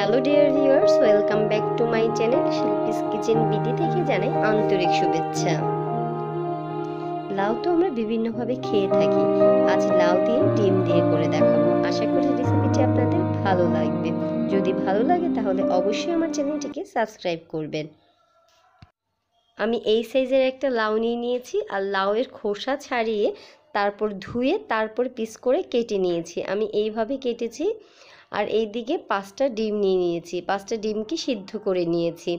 Hello dear viewers welcome back to my channel Shilpi's kitchen BD থেকে জানাই আন্তরিক শুভেচ্ছা লাউ তো আমরা বিভিন্নভাবে খেয়ে থাকি আজ লাউ দিয়ে ডিম দিয়ে করে দেখাবো আশা করি রেসিপিটি আপনাদের ভালো লাগবে যদি ভালো লাগে তাহলে অবশ্যই আমার চ্যানেলটিকে সাবস্ক্রাইব করবেন আমি এই সাইজের একটা লাউ নিয়ে নিয়েছি আর লাউয়ের খোসা ছাড়িয়ে তারপর ধুয়ে তারপর পিস করে কেটে নিয়েছি আমি এইভাবে কেটেছি আর এই দিকে পাঁচটা ডিম নিয়ে নিয়েছি পাঁচটা ডিমকে সিদ্ধ করে নিয়েছি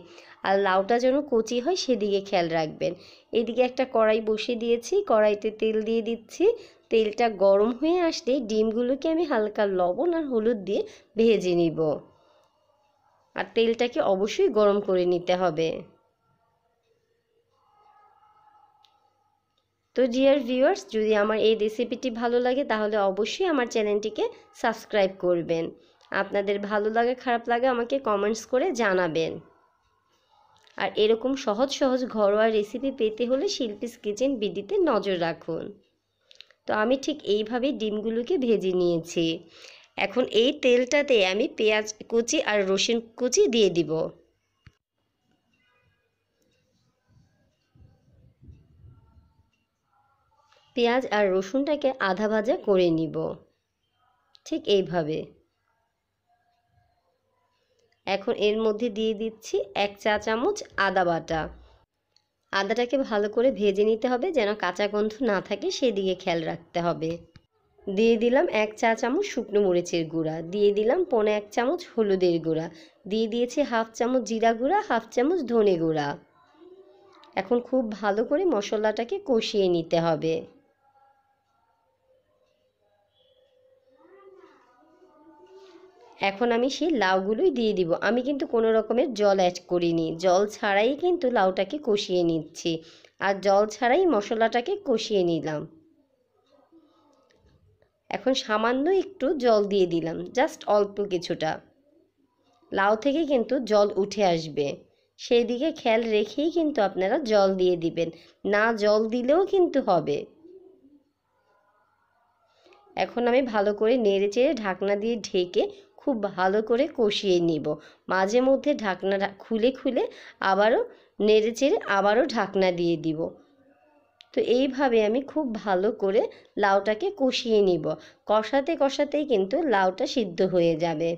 আর লাউটা যেন কচি হয় সেদিকে খেয়াল রাখবেন এদিকে একটা কড়াই বসিয়ে দিয়েছি কড়াইতে তেল দিয়ে দিচ্ছি তেলটা গরম হয়ে আসলে ডিমগুলোকে আমি হালকা লবণ আর হলুদ দিয়ে ভেজে নিব আর তেলটাকে অবশ্যই গরম করে নিতে হবে তো ডিয়ার ভিউয়ার্স যদি আমার এই রেসিপিটি ভালো লাগে তাহলে অবশ্যই আমার চ্যানেলটিকে সাবস্ক্রাইব করবেন আপনাদের ভালো লাগে খারাপ লাগে আমাকে কমেন্টস করে জানাবেন আর এরকম সহজ সহজ ঘরোয়া রেসিপি পেতে হলে শিল্পীস কিচেন বিডিতে নজর রাখুন তো আমি ঠিক এইভাবে ডিমগুলোকে ভেজে নিয়েছি এখন এই তেলটাতে আমি পেঁয়াজ কুচি আর রসুন কুচি দিয়ে দিব পেঁয়াজ আর রসুনটাকে আধা ভাজা করে নিব ঠিক এইভাবে এখন এর মধ্যে দিয়ে দিচ্ছি এক চা চামচ আদা বাটা আদাটাকে ভালো করে ভেজে নিতে হবে যেন কাঁচা গন্ধ না থাকে সেদিকে খেয়াল রাখতে হবে দিয়ে দিলাম এক চা চামচ শুকনো মরিচের গুঁড়া দিয়ে দিলাম পনে এক চামচ হলুদের গুঁড়া দিয়ে দিয়েছি হাফ চামচ জিরা গুঁড়া হাফ চামচ ধনে গুঁড়া এখন খুব ভালো করে মশলাটাকে কষিয়ে নিতে হবে এখন আমি সেই লাউগুলোই দিয়ে দিব আমি কিন্তু কোনো রকমের জল অ্যাড করিনি জল ছাড়াই কিন্তু লাউটাকে কষিয়ে নিচ্ছি আর জল ছাড়াই মশলাটাকে কষিয়ে নিলাম এখন সামান্য একটু জল দিয়ে দিলাম জাস্ট অল্প কিছুটা লাউ থেকে কিন্তু জল উঠে আসবে সেই দিকে খেয়াল রেখেই কিন্তু আপনারা জল দিয়ে দিবেন না জল দিলেও কিন্তু হবে এখন আমি ভালো করে নেড়ে চেড়ে ঢাকনা দিয়ে ঢেকে খুব ভালো করে কষিয়ে নিব মাঝে মধ্যে ঢাকনা খুলে খুলে আবারও নেড়ে চেড়ে আবারও ঢাকনা দিয়ে দিব তো এইভাবে আমি খুব ভালো করে লাউটাকে কষিয়ে নিব কষাতে কষাতেই কিন্তু লাউটা সিদ্ধ হয়ে যাবে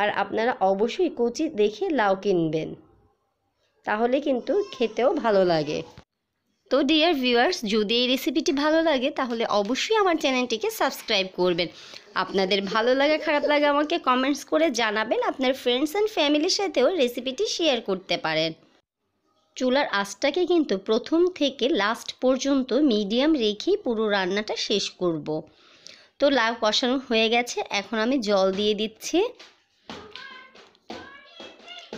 আর আপনারা অবশ্যই কচি দেখে লাউ কিনবেন তাহলে কিন্তু খেতেও ভালো লাগে তো ডিয়ার ভিউয়ার্স যদি এই রেসিপিটি ভালো লাগে তাহলে অবশ্যই আমার চ্যানেলটিকে সাবস্ক্রাইব করবেন আপনাদের ভালো লাগা খারাপ লাগে আমাকে কমেন্টস করে জানাবেন আপনার ফ্রেন্ডস অ্যান্ড ফ্যামিলির সাথেও রেসিপিটি শেয়ার করতে পারেন চুলার আঁচটাকে কিন্তু প্রথম থেকে লাস্ট পর্যন্ত মিডিয়াম রেখেই পুরো রান্নাটা শেষ করব। তো লাউ কষানো হয়ে গেছে এখন আমি জল দিয়ে দিচ্ছি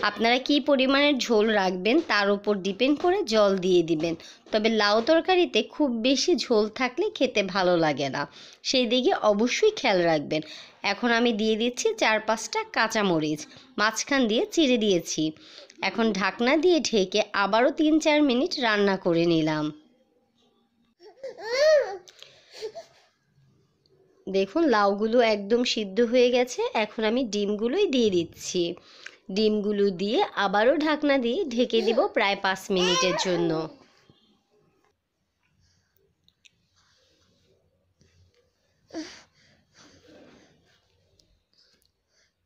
আপনারা কি পরিমাণের ঝোল রাখবেন তার উপর ডিপেন্ড করে জল দিয়ে দিবেন তবে লাউ তরকারিতে খুব বেশি ঝোল থাকলে খেতে ভালো লাগে না সেই দিকে অবশ্যই খেয়াল রাখবেন এখন আমি দিয়ে দিচ্ছি চার পাঁচটা কাঁচামরিচ মাঝখান দিয়ে চিড়ে দিয়েছি এখন ঢাকনা দিয়ে ঢেকে আবারও তিন চার মিনিট রান্না করে নিলাম দেখুন লাউগুলো একদম সিদ্ধ হয়ে গেছে এখন আমি ডিমগুলোই দিয়ে দিচ্ছি ডিমগুলো দিয়ে আবারও ঢাকনা দিয়ে ঢেকে দেব প্রায় পাঁচ মিনিটের জন্য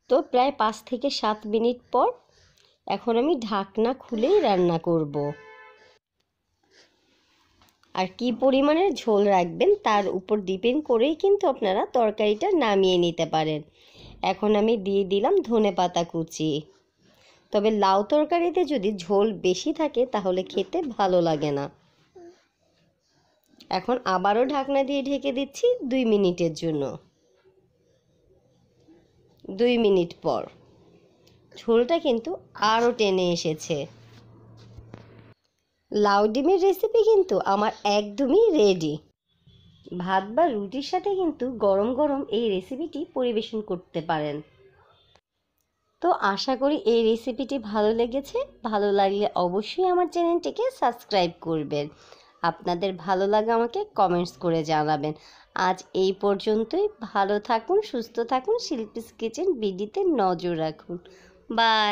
তো প্রায় পাঁচ থেকে সাত মিনিট পর এখন আমি ঢাকনা খুলেই রান্না করব আর কি পরিমাণের ঝোল রাখবেন তার উপর ডিপেন্ড করেই কিন্তু আপনারা তরকারিটা নামিয়ে নিতে পারেন এখন আমি দিয়ে দিলাম ধনে পাতা কুচি তবে লাউ তরকারিতে যদি ঝোল বেশি থাকে তাহলে খেতে ভালো লাগে না এখন আবারও ঢাকনা দিয়ে ঢেকে দিচ্ছি দুই মিনিটের জন্য দুই মিনিট পর ঝোলটা কিন্তু আরও টেনে এসেছে লাউ ডিমের রেসিপি কিন্তু আমার একদমই রেডি ভাত বা রুটির সাথে কিন্তু গরম গরম এই রেসিপিটি পরিবেশন করতে পারেন তো আশা করি এই রেসিপিটি ভালো লেগেছে ভালো লাগলে অবশ্যই আমার চ্যানেলটিকে সাবস্ক্রাইব করবেন আপনাদের ভালো লাগে আমাকে কমেন্টস করে জানাবেন আজ এই পর্যন্তই ভালো থাকুন সুস্থ থাকুন শিল্পীস কিচেন বিডিতে নজর রাখুন বাই